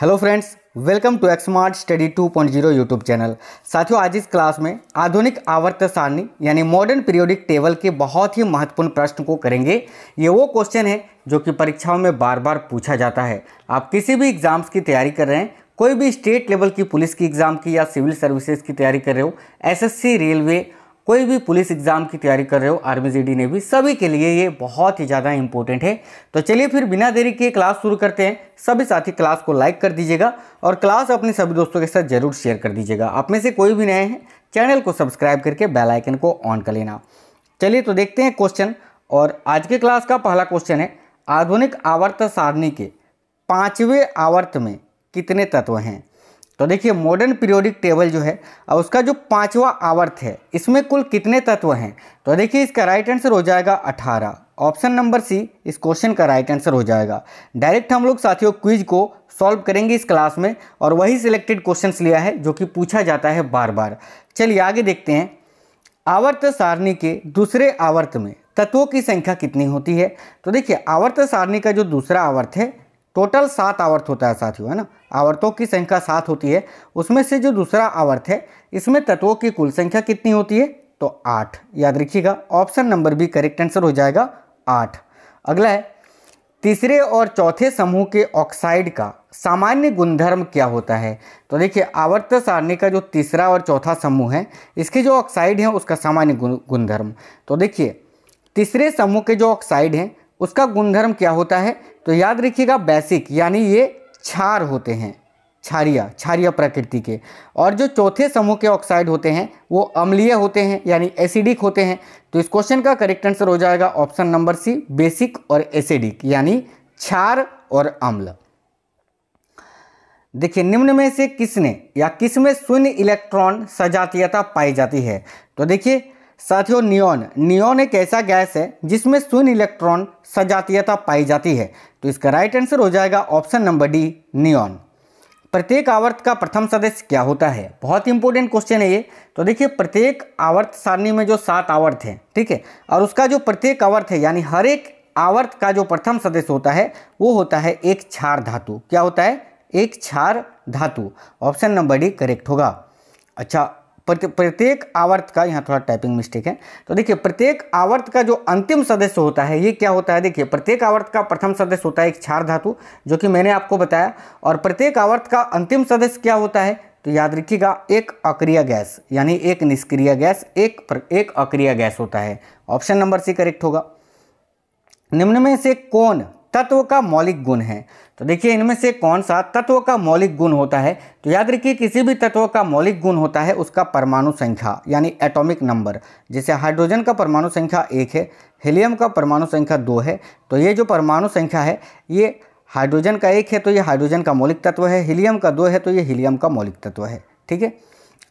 hello friends welcome to Xmart study 2.0 YouTube channel साथियों आज इस क्लास में आधुनिक आवर्त सारणी यानी मॉडर्न पीरियोडिक टेबल के बहुत ही महत्वपूर्ण प्रश्न को करेंगे ये वो क्वेश्चन है जो कि परीक्षाओं में बार बार पूछा जाता है आप किसी भी एग्ज़ाम्स की तैयारी कर रहे हैं कोई भी स्टेट लेवल की पुलिस की एग्ज़ाम की या सिविल सर्विसेज की तैयारी कर रहे हो एस रेलवे कोई भी पुलिस एग्ज़ाम की तैयारी कर रहे हो आर्मी जी ने भी सभी के लिए ये बहुत ही ज़्यादा इंपॉर्टेंट है तो चलिए फिर बिना देरी के क्लास शुरू करते हैं सभी साथी क्लास को लाइक कर दीजिएगा और क्लास अपने सभी दोस्तों के साथ ज़रूर शेयर कर दीजिएगा आप में से कोई भी नए हैं चैनल को सब्सक्राइब करके बेल आइकन को ऑन कर लेना चलिए तो देखते हैं क्वेश्चन और आज के क्लास का पहला क्वेश्चन है आधुनिक आवर्त सारणी के पाँचवें आवर्त में कितने तत्व हैं तो देखिए मॉडर्न पीरियोडिक टेबल जो है और उसका जो पांचवा आवर्त है इसमें कुल कितने तत्व हैं तो देखिए इसका राइट आंसर हो जाएगा अठारह ऑप्शन नंबर सी इस क्वेश्चन का राइट आंसर हो जाएगा डायरेक्ट हम लोग साथियों क्विज को सॉल्व करेंगे इस क्लास में और वही सिलेक्टेड क्वेश्चन लिया है जो कि पूछा जाता है बार बार चलिए आगे देखते हैं आवर्त सारणी के दूसरे आवर्त में तत्वों की संख्या कितनी होती है तो देखिए आवर्त सारणी का जो दूसरा आवर्त है टोटल सात आवर्त होता है साथियों है ना आवर्तों की संख्या सात होती है उसमें से जो दूसरा आवर्त है इसमें तत्वों की कुल संख्या कितनी होती है तो आठ याद रखिएगा option number B correct answer हो जाएगा आठ अगला है तीसरे और चौथे समूह के ऑक्साइड का सामान्य गुणधर्म क्या होता है तो देखिए आवर्त सारणी का जो तीसरा और चौथा समूह है इसके जो ऑक्साइड हैं उसका सामान्य गुणधर्म तो देखिए तीसरे समूह के जो ऑक्साइड हैं उसका गुणधर्म क्या होता है तो याद रखिएगा बेसिक यानी ये क्षार होते हैं क्षारिया क्षारिया प्रकृति के और जो चौथे समूह के ऑक्साइड होते हैं वो अम्लीय होते हैं यानी एसिडिक होते हैं तो इस क्वेश्चन का करेक्ट आंसर हो जाएगा ऑप्शन नंबर सी बेसिक और एसिडिक यानी क्षार और अम्ल देखिए निम्न में से किसने या किस में शून्य इलेक्ट्रॉन सजातीयता पाई जाती है तो देखिए साथियों नियोन नियोन एक ऐसा गैस है जिसमें सुन इलेक्ट्रॉन सजातीयता पाई जाती है तो इसका राइट आंसर हो जाएगा ऑप्शन नंबर डी नियोन प्रत्येक आवर्त का प्रथम सदस्य क्या होता है बहुत इंपॉर्टेंट क्वेश्चन है ये तो देखिए प्रत्येक आवर्त सारणी में जो सात आवर्त हैं ठीक है और उसका जो प्रत्येक आवर्त है यानी हर एक आवर्त का जो प्रथम सदस्य होता है वो होता है एक क्षार धातु क्या होता है एक क्षार धातु ऑप्शन नंबर डी करेक्ट होगा अच्छा प्रत्येक आवर्त का यहाँ थोड़ा टाइपिंग मिस्टेक है तो देखिए प्रत्येक आवर्त का जो अंतिम सदस्य होता है ये क्या होता है देखिए प्रत्येक आवर्त का प्रथम सदस्य होता है एक क्षार धातु जो कि मैंने आपको बताया और प्रत्येक आवर्त का अंतिम सदस्य क्या होता है तो याद रखिएगा एक अक्रिय गैस यानी एक निष्क्रिय गैस एक प्र, एक अक्रिय गैस होता है ऑप्शन नंबर सी करेक्ट होगा निम्न में से कौन तत्व का मौलिक गुण है तो देखिए इनमें से कौन सा तत्व का मौलिक गुण होता है तो याद रखिए किसी भी तत्व का मौलिक गुण होता है उसका परमाणु संख्या यानी एटॉमिक नंबर जैसे हाइड्रोजन का परमाणु संख्या एक है हीलियम का परमाणु संख्या दो है तो ये जो परमाणु संख्या है ये हाइड्रोजन का एक है तो ये हाइड्रोजन का मौलिक तत्व है हीलियम का दो है तो ये हीलियम का मौलिक तत्व है ठीक है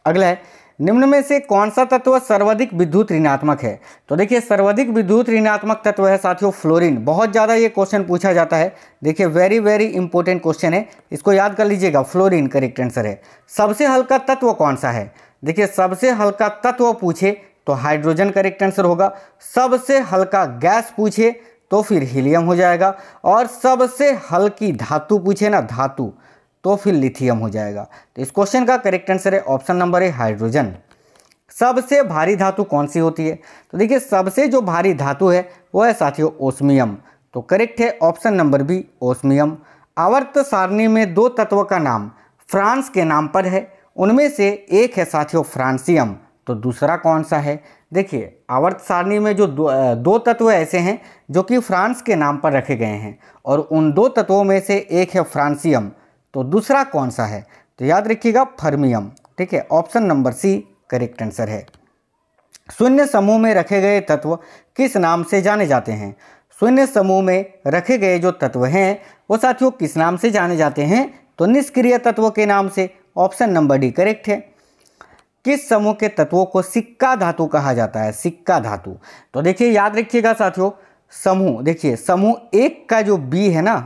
अगला है निम्न में से कौन सा तत्व सर्वाधिक विद्युत ऋणात्मक है तो देखिए सर्वाधिक विद्युत ऋणात्मक तत्व है साथियों फ्लोरीन बहुत ज़्यादा ये क्वेश्चन पूछा जाता है देखिए वेरी वेरी इंपॉर्टेंट क्वेश्चन है इसको याद कर लीजिएगा फ्लोरीन करेक्ट आंसर है सबसे हल्का तत्व कौन सा है देखिए सबसे हल्का तत्व पूछे तो हाइड्रोजन करेक्ट आंसर होगा सबसे हल्का गैस पूछे तो फिर हीलियम हो जाएगा और सबसे हल्की धातु पूछे ना धातु तो फिर लिथियम हो जाएगा तो इस क्वेश्चन का करेक्ट आंसर है ऑप्शन नंबर है हाइड्रोजन सबसे भारी धातु कौन सी होती है तो देखिए सबसे जो भारी धातु है वो है साथियों ओस्मियम तो करेक्ट है ऑप्शन नंबर बी ओस्मियम आवर्त सारणी में दो तत्व का नाम फ्रांस के नाम पर है उनमें से एक है साथियों फ्रांसियम तो दूसरा कौन सा है देखिए आवर्त सारणी में जो दो, दो तत्व ऐसे हैं जो कि फ्रांस के नाम पर रखे गए हैं और उन दो तत्वों में से एक है फ्रांसियम तो दूसरा कौन सा है तो याद रखिएगा फर्मियम ठीक है option number C correct answer है शून्य समूह में रखे गए तत्व किस नाम से जाने जाते हैं शून्य समूह में रखे गए जो तत्व हैं वो साथियों किस नाम से जाने जाते हैं तो निष्क्रिय तत्वों के नाम से ऑप्शन नंबर डी करेक्ट है किस समूह के तत्वों को सिक्का धातु कहा जाता है सिक्का धातु तो देखिए याद रखिएगा साथियों समूह देखिए समूह एक का जो बी है ना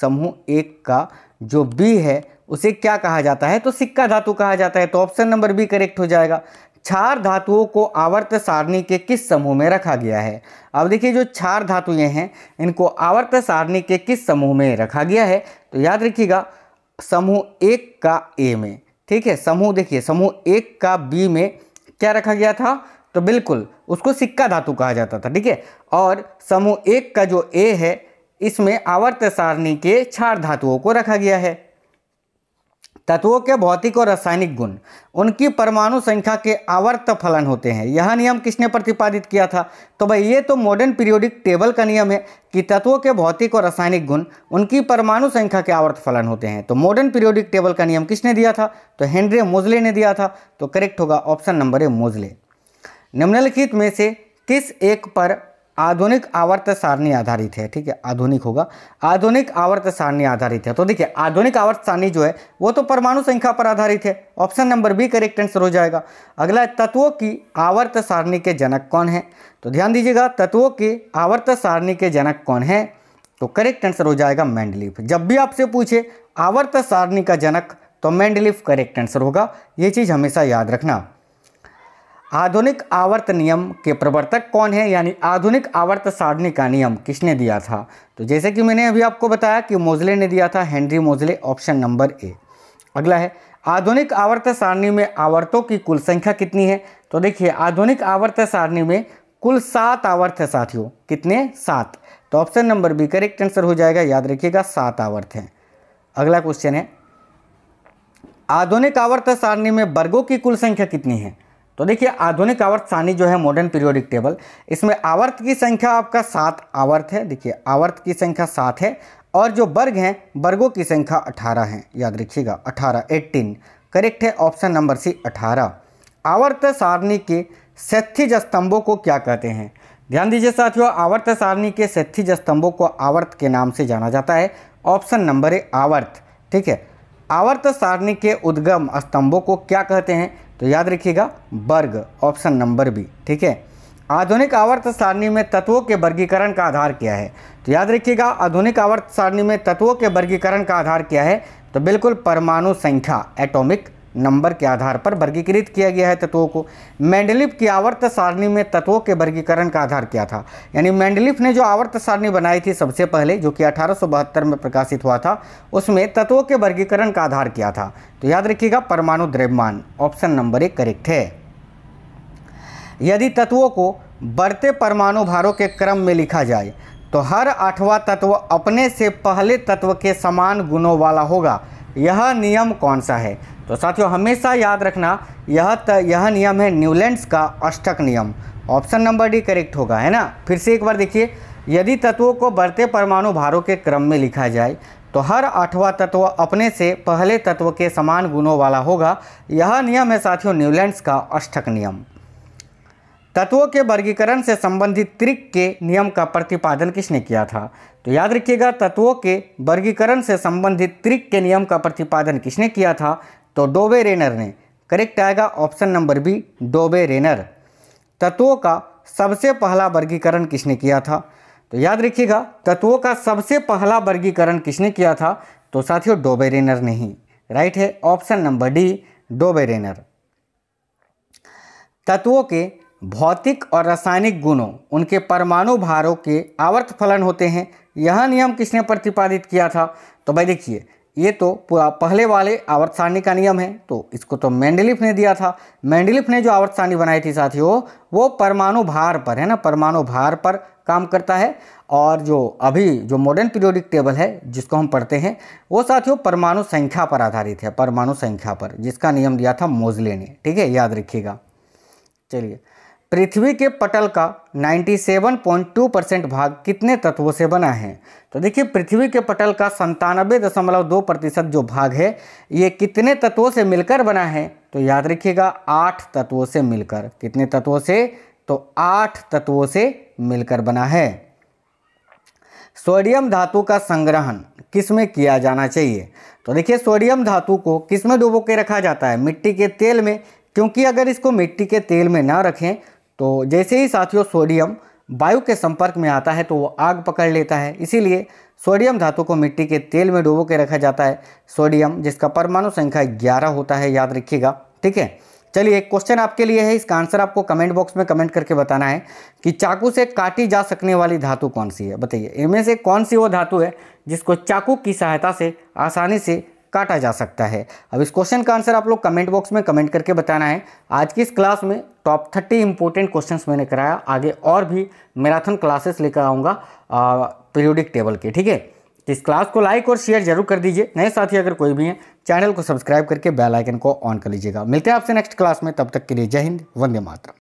समूह एक का जो बी है उसे क्या कहा जाता है तो सिक्का धातु कहा जाता है तो ऑप्शन नंबर बी करेक्ट हो जाएगा क्षार धातुओं को आवर्त सारणी के किस समूह में रखा गया है अब देखिए जो क्षार धातुएं हैं इनको आवर्त सारणी के किस समूह में रखा गया है तो याद रखिएगा समूह एक का ए में ठीक है समूह देखिए समूह एक का बी में क्या रखा गया था तो बिल्कुल उसको सिक्का धातु कहा जाता था ठीक है और समूह एक का जो ए है इसमें आवर्त सारणी के क्षार धातुओं को रखा गया है तत्वों के भौतिक और रासायनिक गुण उनकी परमाणु संख्या के आवर्त फलन होते हैं यह नियम किसने प्रतिपादित किया था तो भाई ये तो मॉडर्न पीरियोडिक टेबल का नियम है कि तत्वों के भौतिक और रासायनिक गुण उनकी परमाणु संख्या के आवर्त फलन होते हैं तो मॉडर्न पीरियोडिक टेबल का नियम किसने दिया था तो हेनरी मोजले ने दिया था तो करेक्ट होगा ऑप्शन नंबर ए मोजले निम्नलिखित में से किस एक पर आधुनिक आवर्त सारणी आधारित है ठीक है आधुनिक होगा आधुनिक आवर्त सारणी आधारित है तो देखिए आधुनिक आवर्त सारणी जो है वो तो परमाणु संख्या पर आधारित है option number B correct answer हो जाएगा अगला तत्वों की आवर्त सारणी के जनक कौन है तो ध्यान दीजिएगा तत्वों के आवर्त सारणी के जनक कौन है तो करेक्ट आंसर हो जाएगा मैंडलिफ जब भी आपसे पूछे आवर्त सारणी का जनक तो मैंडलिफ करेक्ट आंसर होगा ये चीज़ हमेशा याद रखना आधुनिक आवर्त नियम के प्रवर्तक कौन है यानी आधुनिक आवर्त सारणी का नियम किसने दिया था तो जैसे कि मैंने अभी आपको बताया कि मोजले ने दिया था हेनरी मोजले ऑप्शन नंबर ए अगला है आधुनिक आवर्त सारणी में आवर्तों की कुल संख्या कितनी है तो देखिए आधुनिक आवर्त सारणी में कुल सात आवर्त साथियों कितने सात तो option number B correct answer हो जाएगा याद रखिएगा सात आवर्त हैं अगला क्वेश्चन है आधुनिक आवर्त सारणी में वर्गों की कुल संख्या कितनी है तो देखिए आधुनिक आवर्त सारणी जो है मॉडर्न पीरियोडिक टेबल इसमें आवर्त की संख्या आपका सात आवर्त है देखिए आवर्त की संख्या सात है और जो वर्ग हैं वर्गों की संख्या अठारह है याद रखिएगा अठारह एट्टीन करेक्ट है ऑप्शन नंबर सी अठारह आवर्त सारणी के सेथिज स्तंभों को क्या कहते हैं ध्यान दीजिए साथियों आवर्त सारणी के सेथिज स्तंभों को आवर्त के नाम से जाना जाता है ऑप्शन नंबर ए आवर्त ठीक है आवर्त सारणी के उद्गम स्तंभों को क्या कहते हैं तो याद रखिएगा वर्ग ऑप्शन नंबर बी ठीक है आधुनिक आवर्त सारणी में तत्वों के वर्गीकरण का आधार क्या है तो याद रखिएगा आधुनिक आवर्त सारणी में तत्वों के वर्गीकरण का आधार क्या है तो बिल्कुल परमाणु संख्या एटॉमिक नंबर के आधार पर वर्गीकृत किया गया है तत्वों को मेंडलिफ की आवर्त सारणी में तत्वों के वर्गीकरण का आधार क्या था यानी मेंडलिफ ने जो आवर्त सारणी बनाई थी सबसे पहले जो कि अठारह में प्रकाशित हुआ था उसमें तत्वों के वर्गीकरण का आधार क्या था तो याद रखिएगा परमाणु द्रव्यमान ऑप्शन नंबर एक करेक्ट है यदि तत्वों को बढ़ते परमाणु भारों के क्रम में लिखा जाए तो हर आठवां तत्व अपने से पहले तत्व के समान गुणों वाला होगा यह नियम कौन सा है तो साथियों हमेशा याद रखना यह त, यह नियम है न्यूलैंड्स का अष्टक नियम ऑप्शन नंबर डी करेक्ट होगा है ना फिर से एक बार देखिए यदि तत्वों को बढ़ते परमाणु भारों के क्रम में लिखा जाए तो हर आठवां तत्व अपने से पहले तत्व के समान गुणों वाला होगा यह नियम है साथियों न्यूलैंड्स का अष्टक नियम तत्वों के वर्गीकरण से संबंधित त्रिक के नियम का प्रतिपादन किसने किया था तो याद रखिएगा तत्वों के वर्गीकरण से संबंधित त्रिक के नियम का प्रतिपादन किसने किया था तो डोबे रेनर ने करेक्ट आएगा option number B Dobereiner तत्वों का सबसे पहला वर्गीकरण किसने किया था तो याद रखिएगा तत्वों का सबसे पहला वर्गीकरण किसने किया था तो साथियों डोबे रेनर ने ही राइट है option number D Dobereiner तत्वों के भौतिक और रासायनिक गुणों उनके परमाणु भारों के आवर्त फलन होते हैं यह नियम किसने प्रतिपादित किया था तो भाई देखिए ये तो पूरा पहले वाले आवर्त सारणी का नियम है तो इसको तो मैंडलिफ ने दिया था मैंडलिफ ने जो आवर्त सारणी बनाई थी साथियों वो परमाणु भार पर है ना परमाणु भार पर काम करता है और जो अभी जो मॉडर्न पीरियोडिक टेबल है जिसको हम पढ़ते हैं वो साथियों परमाणु संख्या पर आधारित है परमाणु संख्या पर जिसका नियम दिया था मोजले ने ठीक है याद रखिएगा चलिए पृथ्वी के पटल का 97.2 परसेंट भाग कितने तत्वों से बना है तो देखिए पृथ्वी के पटल का संतानबे दशमलव दो प्रतिशत जो भाग है ये कितने तत्वों से मिलकर बना है तो याद रखिएगा आठ तत्वों से मिलकर कितने तत्वों से तो आठ तत्वों से मिलकर बना है सोडियम धातु का संग्रहण किस में किया जाना चाहिए तो देखिए सोडियम धातु को किस में डुबो के रखा जाता है मिट्टी के तेल में क्योंकि अगर इसको मिट्टी के तेल में ना रखें तो जैसे ही साथियों सोडियम वायु के संपर्क में आता है तो वो आग पकड़ लेता है इसीलिए सोडियम धातु को मिट्टी के तेल में डुबो के रखा जाता है सोडियम जिसका परमाणु संख्या ग्यारह होता है याद रखिएगा ठीक है चलिए एक क्वेश्चन आपके लिए है इसका आंसर आपको कमेंट बॉक्स में कमेंट करके बताना है कि चाकू से काटी जा सकने वाली धातु कौन सी है बताइए इनमें से कौन सी वो धातु है जिसको चाकू की सहायता से आसानी से काटा जा सकता है अब इस क्वेश्चन का आंसर आप लोग कमेंट बॉक्स में कमेंट करके बताना है आज की इस क्लास में टॉप थर्टी इंपॉर्टेंट क्वेश्चन मैंने कराया आगे और भी मैराथन क्लासेस लेकर आऊँगा पीरियोडिक टेबल के ठीक है तो इस क्लास को लाइक और शेयर जरूर कर दीजिए नए साथी अगर कोई भी हैं चैनल को सब्सक्राइब करके बेल आइकन को ऑन कर लीजिएगा मिलते हैं आपसे नेक्स्ट क्लास में तब तक के लिए जय हिंद वंदे मातरम